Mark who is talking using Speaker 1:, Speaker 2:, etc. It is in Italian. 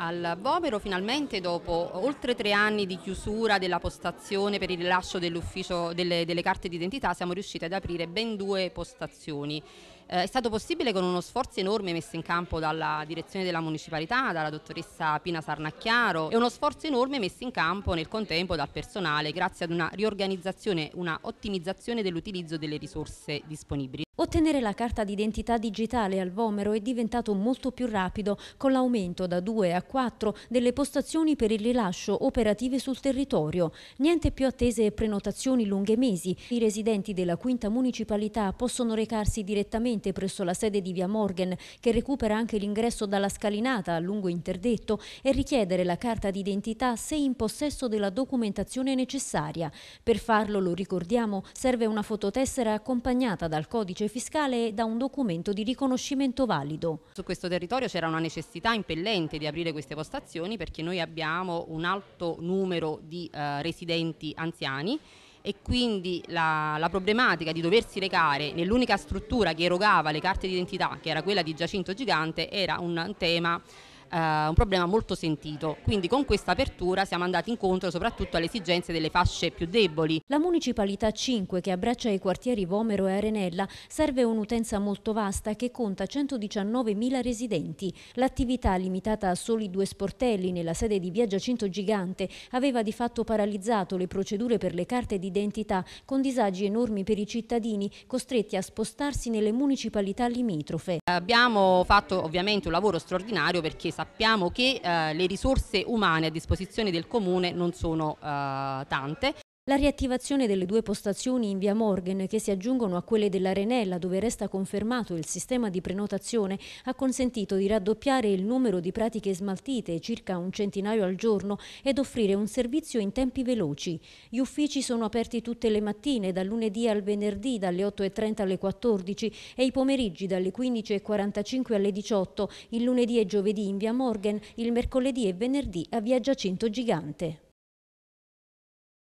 Speaker 1: Al Vomero finalmente dopo oltre tre anni di chiusura della postazione per il rilascio delle, delle carte d'identità siamo riusciti ad aprire ben due postazioni eh, è stato possibile con uno sforzo enorme messo in campo dalla direzione della municipalità, dalla dottoressa Pina Sarnacchiaro e uno sforzo enorme messo in campo nel contempo dal personale grazie ad una riorganizzazione, una ottimizzazione dell'utilizzo delle risorse disponibili.
Speaker 2: Ottenere la carta d'identità digitale al Vomero è diventato molto più rapido con l'aumento da 2 a 4 delle postazioni per il rilascio operative sul territorio. Niente più attese e prenotazioni lunghe mesi. I residenti della quinta municipalità possono recarsi direttamente direttamente presso la sede di Via Morgan, che recupera anche l'ingresso dalla scalinata a lungo interdetto, e richiedere la carta d'identità se in possesso della documentazione necessaria. Per farlo, lo ricordiamo, serve una fototessera accompagnata dal codice fiscale e da un documento di riconoscimento valido.
Speaker 1: Su questo territorio
Speaker 2: c'era una necessità impellente di aprire
Speaker 1: queste postazioni perché noi abbiamo un alto numero di eh, residenti anziani e quindi la, la problematica di doversi recare nell'unica struttura che erogava le carte d'identità, che era quella di Giacinto Gigante, era un tema eh, un problema molto sentito. Quindi con questa apertura siamo andati incontro soprattutto alle esigenze delle fasce più
Speaker 2: deboli. La Municipalità 5, che abbraccia i quartieri Vomero e Arenella, serve un'utenza molto vasta che conta 119.000 residenti. L'attività, limitata a soli due sportelli nella sede di Via Giacinto Gigante, aveva di fatto paralizzato le procedure per le carte d'identità, con disagi enormi per i cittadini costretti a spostarsi nelle municipalità limitrofe.
Speaker 1: Abbiamo fatto ovviamente un lavoro straordinario perché sappiamo che eh, le risorse umane a disposizione del comune non sono eh, tante
Speaker 2: la riattivazione delle due postazioni in via Morgan, che si aggiungono a quelle dell'Arenella, dove resta confermato il sistema di prenotazione, ha consentito di raddoppiare il numero di pratiche smaltite, circa un centinaio al giorno, ed offrire un servizio in tempi veloci. Gli uffici sono aperti tutte le mattine, dal lunedì al venerdì, dalle 8.30 alle 14 e i pomeriggi dalle 15.45 alle 18, il lunedì e giovedì in via Morgan, il mercoledì e venerdì a via Giacinto Gigante.